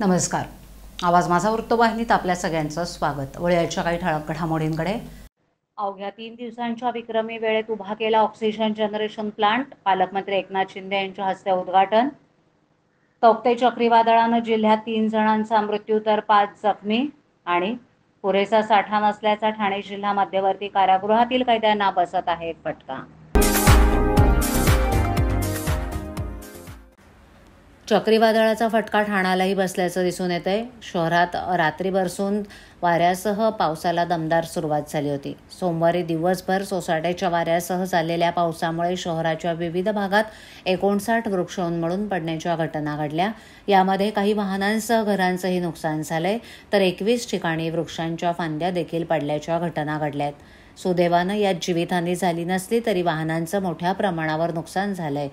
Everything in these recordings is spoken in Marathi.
नमस्कार आवाज माझा वृत्तवाहिनीत आपल्या सगळ्यांचं स्वागत वळ्याच्या काही ठळक घडामोडींकडे अवघ्या तीन दिवसांच्या विक्रमी वेळेत उभा केला ऑक्सिजन जनरेशन प्लांट पालकमंत्री एकनाथ शिंदे यांच्या हस्ते उद्घाटन तौक्ते चक्रीवादळानं जिल्ह्यात तीन जणांचा मृत्यू तर पाच जखमी आणि पुरेसा साठा नसल्याचा ठाणे जिल्हा मध्यवर्ती कारागृहातील कैद्यांना बसत आहेत फटका चक्रीवादळाचा फटका ठाण्यालाही बसल्याचं दिसून येत आहे शहरात रात्री बरसून वाऱ्यासह पावसाला दमदार सुरुवात झाली होती सोमवारी दिवसभर सोसाट्याच्या वाऱ्यासह झालेल्या पावसामुळे शहराच्या विविध भागात एकोणसाठ वृक्ष उन्मळून पडण्याच्या घटना घडल्या यामध्ये काही वाहनांसह घरांचंही नुकसान झालंय तर एकवीस ठिकाणी वृक्षांच्या फांद्या देखील पडल्याच्या घटना घडल्या सुदैवानं यात जीवितहानी झाली नसली तरी वाहनांचं मोठ्या प्रमाणावर नुकसान झालंय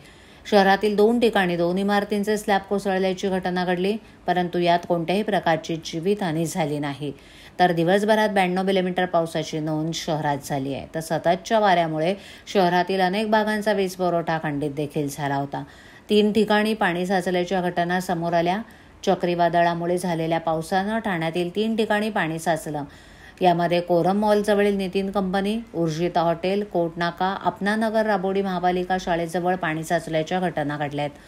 शहरातील दोन ठिकाणी दोन इमारतींचे स्लॅब कोसळल्याची घटना घडली परंतु यात कोणत्याही प्रकारची जीवितहानी झाली नाही तर दिवसभरात ब्याण्णव मिलीमीटर पावसाची नोंद शहरात झाली आहे तर सततच्या वाऱ्यामुळे शहरातील अनेक भागांचा वीज पुरवठा खंडित देखील झाला होता तीन ठिकाणी पाणी साचल्याच्या घटना समोर आल्या चक्रीवादळामुळे झालेल्या पावसानं ठाण्यातील तीन ठिकाणी पाणी साचलं यामध्ये कोरम मॉलजवळील नितीन कंपनी उर्जिता हॉटेल कोटनाका नगर राबोडी महापालिका शाळेजवळ पाणी साचल्याच्या घटना घडल्या आहेत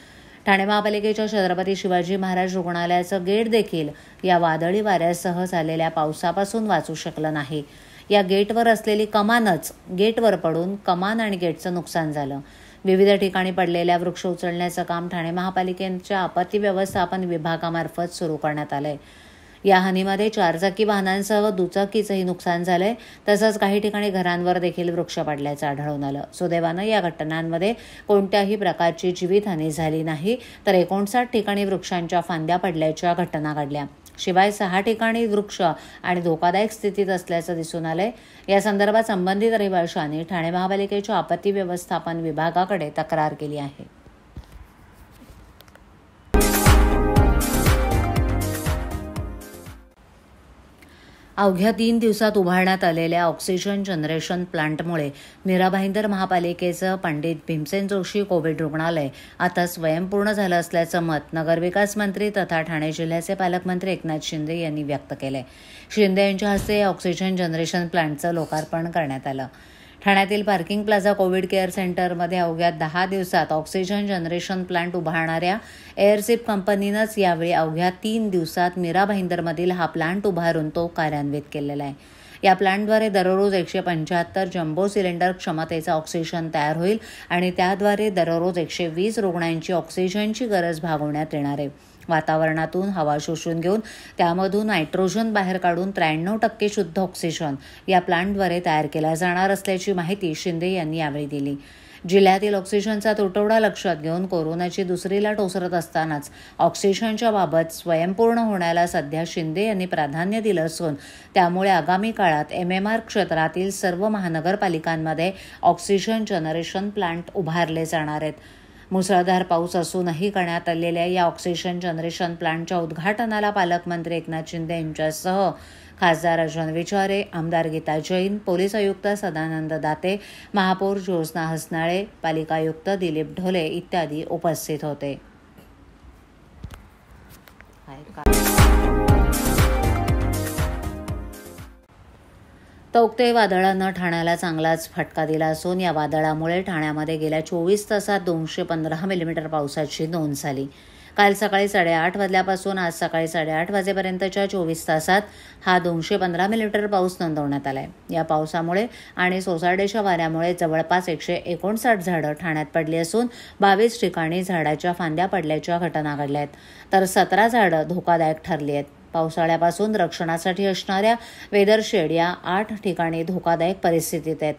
ठाणे महापालिकेच्या छत्रपती शिवाजी महाराज रुग्णालयाचं गेट देखील या वादळी वाऱ्यासह झालेल्या पावसापासून वाचू शकलं नाही या गेटवर असलेली कमानच गेटवर पडून कमान आणि गेटचं नुकसान झालं विविध ठिकाणी पडलेल्या वृक्ष उचलण्याचं काम ठाणे महापालिकेच्या आपत्ती व्यवस्थापन विभागामार्फत सुरू करण्यात आलंय आहे या हानीमध्ये चारचाकी वाहनांसह दुचाकीचंही नुकसान झालंय तसंच काही ठिकाणी घरांवर देखील वृक्ष पडल्याचं आढळून आलं सुदैवानं या घटनांमध्ये कोणत्याही प्रकारची जीवितहानी झाली नाही तर एकोणसाठ ठिकाणी वृक्षांच्या फांद्या पडल्याच्या घटना घडल्या शिवाय सहा ठिकाणी वृक्ष आणि धोकादायक स्थितीत असल्याचं दिसून आलंय या संदर्भात संबंधित रहिवाशांनी ठाणे महापालिकेच्या आपत्ती व्यवस्थापन विभागाकडे तक्रार केली आहे अवघ्या तीन दिवसात उभारण्यात आलेल्या ऑक्सिजन जनरेशन प्लांटमुळे मीरा भाईंदर महापालिकेचं पंडित भीमसेन जोशी कोविड रुग्णालय आता स्वयंपूर्ण झालं असल्याचं मत नगरविकास मंत्री तथा ठाणे जिल्ह्याचे पालकमंत्री एकनाथ शिंदे यांनी व्यक्त केलं शिंदे यांच्या हस्ते ऑक्सिजन जनरेशन प्लांटचं लोकार्पण करण्यात आलं ठाण्यातील पार्किंग प्लाझा कोविड केअर सेंटरमध्ये अवघ्या दहा दिवसात ऑक्सिजन जनरेशन प्लांट उभारणाऱ्या एअरसिप कंपनीनंच यावेळी अवघ्या तीन दिवसात मीरा भाईंदरमधील हा प्लांट उभारून तो कार्यान्वित केलेला आहे या प्लांटद्वारे दररोज एकशे पंच्याहत्तर जम्बो सिलेंडर क्षमतेचा ऑक्सिजन तयार होईल आणि त्याद्वारे दररोज एकशे वीस रुग्णांची ऑक्सिजनची गरज भागवण्यात येणार आहे वातावरणातून हवा शोषून घेऊन त्यामधून नायट्रोजन बाहेर काढून त्र्याण्णव टक्के शुद्ध ऑक्सिजन या प्लांटद्वारे तयार केला जाणार असल्याची माहिती शिंदे यांनी यावेळी दिली जिल्ह्यातील ऑक्सिजनचा तुटवडा लक्षात घेऊन कोरोनाची दुसरी लाट ओसरत असतानाच ऑक्सिजनच्या बाबत स्वयंपूर्ण होण्याला सध्या शिंदे यांनी प्राधान्य दिलं असून त्यामुळे आगामी काळात एम एम आर क्षेत्रातील सर्व महानगरपालिकांमध्ये ऑक्सिजन जनरेशन प्लांट उभारले जाणार आहेत मुसळधार पाऊस असूनही करण्यात आलेल्या या ऑक्सिजन जनरेशन प्लांटच्या उद्घाटनाला पालकमंत्री एकनाथ शिंदे यांच्यासह खासदार अर्जुन विचारे आमदार गीता जैन पोलीस आयुक्त सदानंद दाते महापौर ज्योत्ना हसनाळे पालिका आयुक्त दिलीप ढोले इत्यादी उपस्थित होते तौक्ते वादळानं ठाण्याला चांगलाच फटका दिला असून या वादळामुळे ठाण्यामध्ये गेल्या चोवीस तासात दोनशे पंधरा मिलीमीटर पावसाची नोंद झाली काल सकाळी साडेआठ वाजल्यापासून आज सकाळी साडेआठ वाजेपर्यंतच्या चोवीस तासात हा दोनशे पंधरा मिलीमीटर पाऊस नोंदवण्यात आला आहे या पावसामुळे आणि सोसाडेच्या वाऱ्यामुळे जवळपास एकशे एकोणसाठ झाडं ठाण्यात पडली असून बावीस ठिकाणी झाडाच्या फांद्या पडल्याच्या घटना घडल्या आहेत तर सतरा झाडं धोकादायक ठरली आहेत पावसाळ्यापासून रक्षणासाठी असणाऱ्या वेदरशेड या आठ ठिकाणी धोकादायक परिस्थितीत आहेत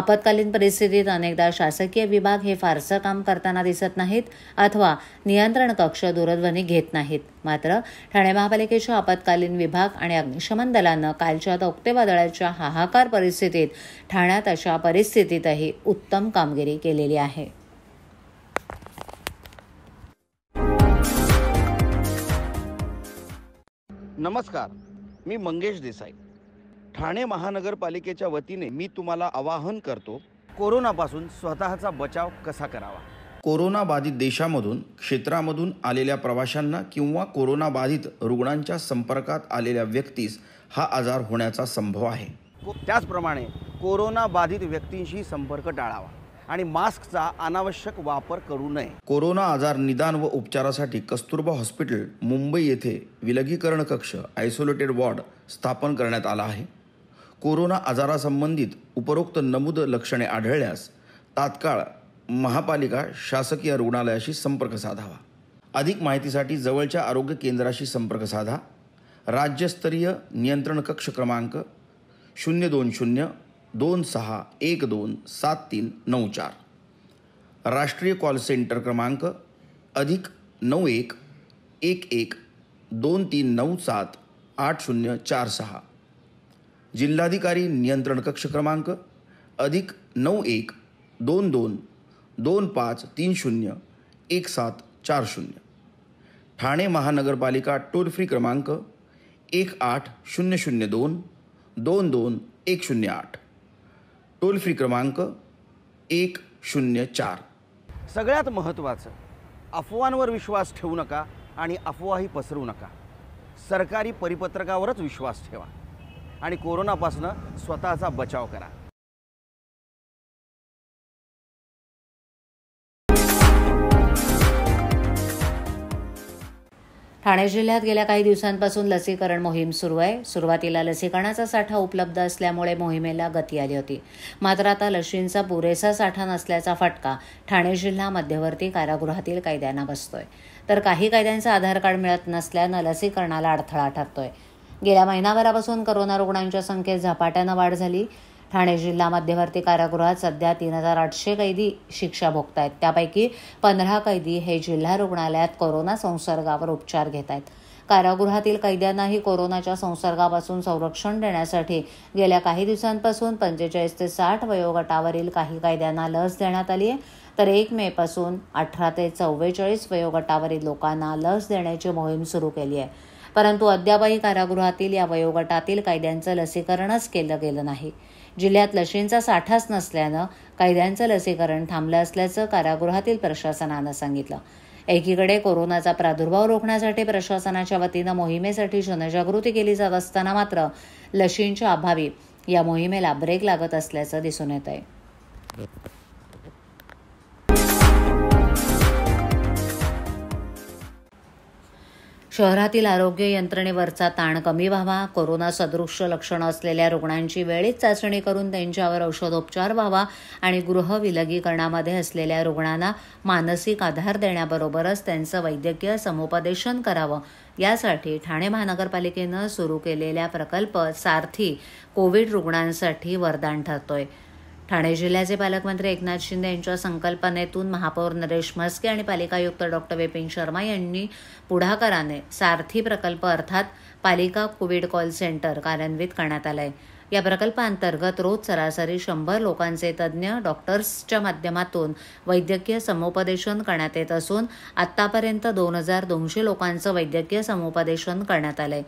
आपत्कालीन परिस्थितीत अनेकदा शासकीय विभाग हे फारसं काम करताना दिसत नाहीत अथवा नियंत्रण कक्ष दूरध्वनी घेत नाहीत मात्र ठाणे महापालिकेच्या आपत्कालीन विभाग आणि अग्निशमन दलानं कालच्या वादळाच्या हाहाकार परिस्थितीत ठाण्यात अशा परिस्थितीतही उत्तम कामगिरी केलेली आहे नमस्कार मी मंगेश देसाई ठाणे महानगरपालिकेच्या वतीने मी तुम्हाला आवाहन करतो कोरोनापासून स्वतःचा बचाव कसा करावा कोरोनाबाधित देशामधून क्षेत्रामधून आलेल्या प्रवाशांना किंवा कोरोनाबाधित रुग्णांच्या संपर्कात आलेल्या व्यक्तीस हा आजार होण्याचा संभव आहे त्याचप्रमाणे कोरोनाबाधित व्यक्तींशी संपर्क टाळावा आणि मास्कचा अनावश्यक वापर करू नये कोरोना आजार निदान व उपचारासाठी कस्तुरबा हॉस्पिटल मुंबई येथे विलगीकरण कक्ष आयसोलेटेड वॉर्ड स्थापन करण्यात आला आहे कोरोना आजारासंबंधित उपरोक्त नमूद लक्षणे आढळल्यास तात्काळ महापालिका शासकीय रुग्णालयाशी संपर्क साधावा अधिक माहितीसाठी जवळच्या आरोग्य केंद्राशी संपर्क साधा राज्यस्तरीय नियंत्रण कक्ष क्रमांक शून्य दोन शून्य दोन सहा एक दोन सात तीन नऊ चार राष्ट्रीय कॉल सेंटर क्रमांक अधिक नऊ एक एक एक दोन तीन नऊ सात आठ शून्य चार सहा जिल्हाधिकारी नियंत्रण कक्ष क्रमांक अधिक नऊ एक दोन दोन दोन पाच तीन शून्य एक सात चार शून्य ठाणे महानगरपालिका टोल फ्री क्रमांक एक आठ शून्य शून्य दोन दोन दोन एक शून्य आठ टोल फ्री क्रमांक एक शून्य चार सगळ्यात महत्त्वाचं अफवांवर विश्वास ठेवू नका आणि अफवाही पसरू नका सरकारी परिपत्रकावरच विश्वास ठेवा आणि कोरोनापासून स्वतःचा बचाव करा ठाणे जिल्ह्यात गेल्या काही दिवसांपासून लसीकरण मोहीम सुरू आहे सुरुवातीला लसीकरणाचा साठा उपलब्ध असल्यामुळे मोहिमेला गती आली होती मात्र आता लशींचा पुरेसा साठा नसल्याचा फटका ठाणे जिल्हा मध्यवर्ती कारागृहातील कैद्यांना बसतोय तर काही कैद्यांचं आधार कार्ड मिळत नसल्यानं लसीकरणाला अडथळा ठरतोय गेल्या महिनाभरापासून करोना रुग्णांच्या संख्येत झपाट्यानं वाढ झाली ठाणे जिल्हा मध्यवर्ती कारागृहात सध्या तीन हजार आठशे कैदी शिक्षा भोगत आहेत त्यापैकी पंधरा कैदी हे जिल्हा रुग्णालयात कोरोना संसर्गावर उपचार घेत आहेत कारागृहातील कैद्यांनाही कोरोनाच्या संसर्गापासून संरक्षण देण्यासाठी गेल्या काही दिवसांपासून पंचेचाळीस ते साठ वयोगटावरील काही कैद्यांना लस देण्यात आली आहे तर एक मेपासून अठरा ते चव्वेचाळीस वयोगटावरील लोकांना लस देण्याची मोहीम सुरू केली आहे परंतु अद्यापही कारागृहातील या वयोगटातील कैद्यांचं लसीकरणच केलं गेलं नाही जिल्ह्यात लशींचा साठाच नसल्यानं कैद्यांचं लसीकरण थांबलं असल्याचं कारागृहातील प्रशासनानं सांगितलं एकीकडे कोरोनाचा प्रादुर्भाव रोखण्यासाठी प्रशासनाच्या वतीनं मोहिमेसाठी जनजागृती केली जात असताना मात्र लशींच्या अभावी या मोहिमेला ब्रेक लागत असल्याचं दिसून येत आहे शहरातील आरोग्य यंत्रणेवरचा ताण कमी व्हावा कोरोना सदृश लक्षणं असलेल्या रुग्णांची वेळीच चाचणी करून त्यांच्यावर औषधोपचार व्हावा आणि गृह विलगीकरणामध्ये असलेल्या रुग्णांना मानसिक आधार देण्याबरोबरच त्यांचं वैद्यकीय समुपदेशन करावं यासाठी ठाणे महानगरपालिकेनं सुरू केलेल्या प्रकल्प सारथी कोविड रुग्णांसाठी वरदान ठरतोय ठाणे जिल्ह्याचे पालकमंत्री एकनाथ शिंदे यांच्या संकल्पनेतून महापौर नरेश म्हस्के आणि पालिका आयुक्त डॉक्टर विपिन शर्मा यांनी पुढाकाराने सारथी प्रकल्प अर्थात पालिका कोविड कॉल सेंटर कार्यान्वित करण्यात आलं आहे या प्रकल्पांतर्गत रोज सरासरी शंभर लोकांचे तज्ज्ञ डॉक्टर्सच्या माध्यमातून वैद्यकीय समुपदेशन करण्यात येत असून आतापर्यंत दोन हजार दोनशे लोकांचं वैद्यकीय समुपदेशन करण्यात आलंय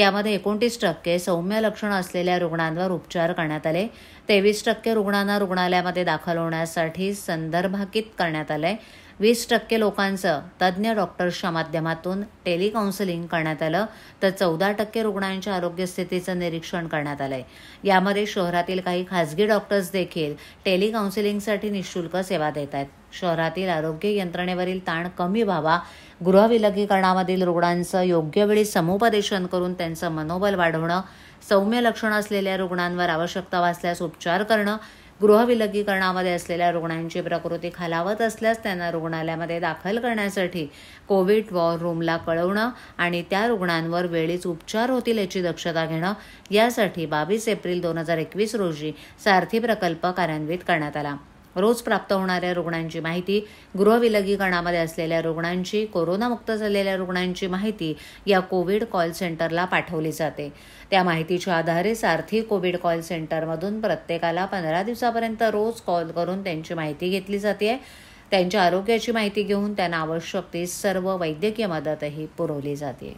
यामध्ये एकोणतीस टक्के सौम्य लक्षणं असलेल्या रुग्णांवर उपचार करण्यात आले तेवीस टक्के रुग्णांना रुग्णालयामध्ये दाखल होण्यासाठी संदर्भाकित करण्यात आलंय वीस टक्के लोकांचं तज्ज्ञ डॉक्टर्सच्या माध्यमातून टेलिकाउन्सिलिंग करण्यात आलं तर चौदा टक्के रुग्णांच्या आरोग्यस्थितीचं निरीक्षण करण्यात आलंय यामध्ये शहरातील काही खासगी डॉक्टर्स देखील टेलिकाउन्सिलिंगसाठी निशुल्क सेवा देत आहेत शहरातील आरोग्य यंत्रणेवरील ताण कमी व्हावा गृहविलगीकरणामधील रुग्णांचं योग्य वेळी समुपदेशन करून त्यांचं मनोबल वाढवणं सौम्य लक्षणं असलेल्या रुग्णांवर आवश्यकता वाचल्यास उपचार करणं विलगीकरणामध्ये असलेल्या रुग्णांची प्रकृती खालावत असल्यास त्यांना रुग्णालयामध्ये दाखल करण्यासाठी कोविड वॉर रूमला कळवणं आणि त्या रुग्णांवर वेळीच उपचार होतील याची दक्षता घेणं यासाठी बावीस एप्रिल दोन हजार एकवीस रोजी सारथी प्रकल्प कार्यान्वित करण्यात आला रोज प्राप्त होणाऱ्या रुग्णांची माहिती गृहविलगीकरणामध्ये असलेल्या रुग्णांची कोरोनामुक्त झालेल्या रुग्णांची माहिती या कोविड कॉल सेंटरला पाठवली जाते त्या माहितीच्या आधारे सारथी कोविड कॉल सेंटरमधून प्रत्येकाला पंधरा दिवसापर्यंत रोज कॉल करून त्यांची माहिती घेतली जाते त्यांच्या आरोग्याची माहिती घेऊन त्यांना आवश्यक ती सर्व वैद्यकीय मदतही पुरवली जाते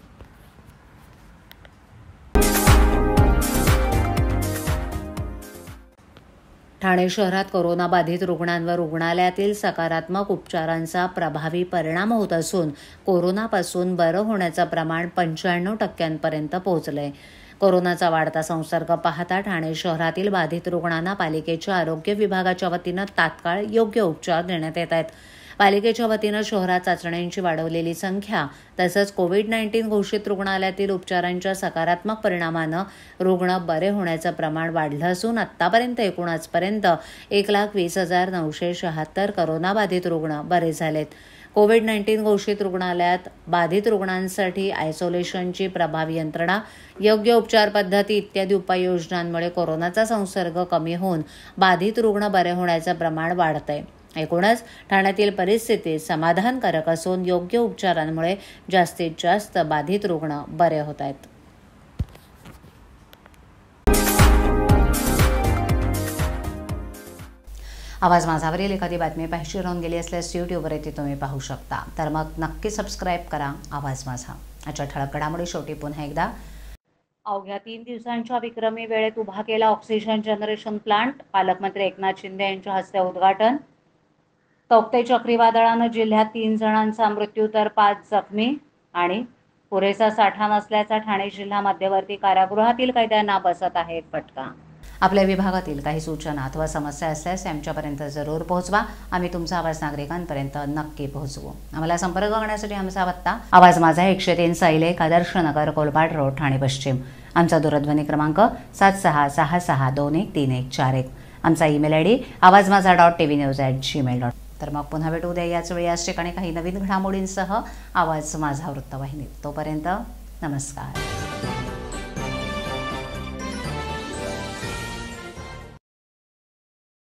ठाणे शहरात कोरोनाबाधित रुग्णांवर रुग्णालयातील सकारात्मक उपचारांचा प्रभावी परिणाम होत असून कोरोनापासून बरं होण्याचं प्रमाण पंच्याण्णव टक्क्यांपर्यंत पोहोचलंय कोरोनाचा वाढता संसर्ग पाहता ठाणे शहरातील बाधित रुग्णांना पालिकेच्या आरोग्य विभागाच्या वतीनं तात्काळ योग्य उपचार देण्यात येत आहेत पालिकेच्या वतीनं शहरात चाचण्यांची वाढवलेली संख्या तसंच कोविड नाईन्टीन घोषित रुग्णालयातील उपचारांच्या सकारात्मक परिणामानं रुग्ण बरे होण्याचं प्रमाण वाढलं असून आतापर्यंत एकूण आजपर्यंत एक लाख वीस हजार नऊशे शहात्तर करोनाबाधित रुग्ण बरे झालेत कोविड नाईन्टीन घोषित रुग्णालयात बाधित रुग्णांसाठी आयसोलेशनची प्रभावी यंत्रणा योग्य उपचार पद्धती इत्यादी उपाययोजनांमुळे कोरोनाचा संसर्ग कमी होऊन बाधित रुग्ण बरे होण्याचं प्रमाण वाढतंय एकूणच ठाण्यातील परिस्थिती समाधानकारक असून योग्य उपचारांमुळे जास्तीत जास्त बाधित रुग्ण बरे होत आहेत आवाज माझावरील एखादी बातमी पाहिजे राहून गेली असल्यास यूट्यूबवर ती तुम्ही पाहू शकता तर मग नक्की सबस्क्राईब करा आवाज माझा अच्छा ठळक घडामोडी शेवटी पुन्हा एकदा अवघ्या तीन दिवसांच्या विक्रमी वेळेत उभा केला ऑक्सिजन जनरेशन प्लांट पालकमंत्री एकनाथ शिंदे यांच्या हस्ते उद्घाटन तौक्ते चक्रीवादळानं जिल्ह्यात तीन जणांचा मृत्यू तर पाच जखमी आणि पुरेसा साठा नसल्याचा ठाणे जिल्हा मध्यवर्ती कारागृहातील कैद्यांना बसत आहे फटका आपल्या विभागातील काही सूचना अथवा समस्या असल्यास आमच्यापर्यंत जरूर पोहोचवा आम्ही तुमचा आवाज नागरिकांपर्यंत नक्की पोहोचवू आम्हाला संपर्क करण्यासाठी आमचा पत्ता आवाज माझा एकशे तीन साईलेख आदर्श नगर कोलपाड रोड ठाणे पश्चिम आमचा दूरध्वनी क्रमांक सात सहा सहा सहा दोन एक तीन एक चार एक आमचा ईमेल आय डी आवाज माझा dot T V news at Gmail dot तर मग पुन्हा भेटू उद्या याच वेळी याच ठिकाणी काही नवीन घडामोडींसह आवाज माझा वृत्तवाहिनीत तोपर्यंत नमस्कार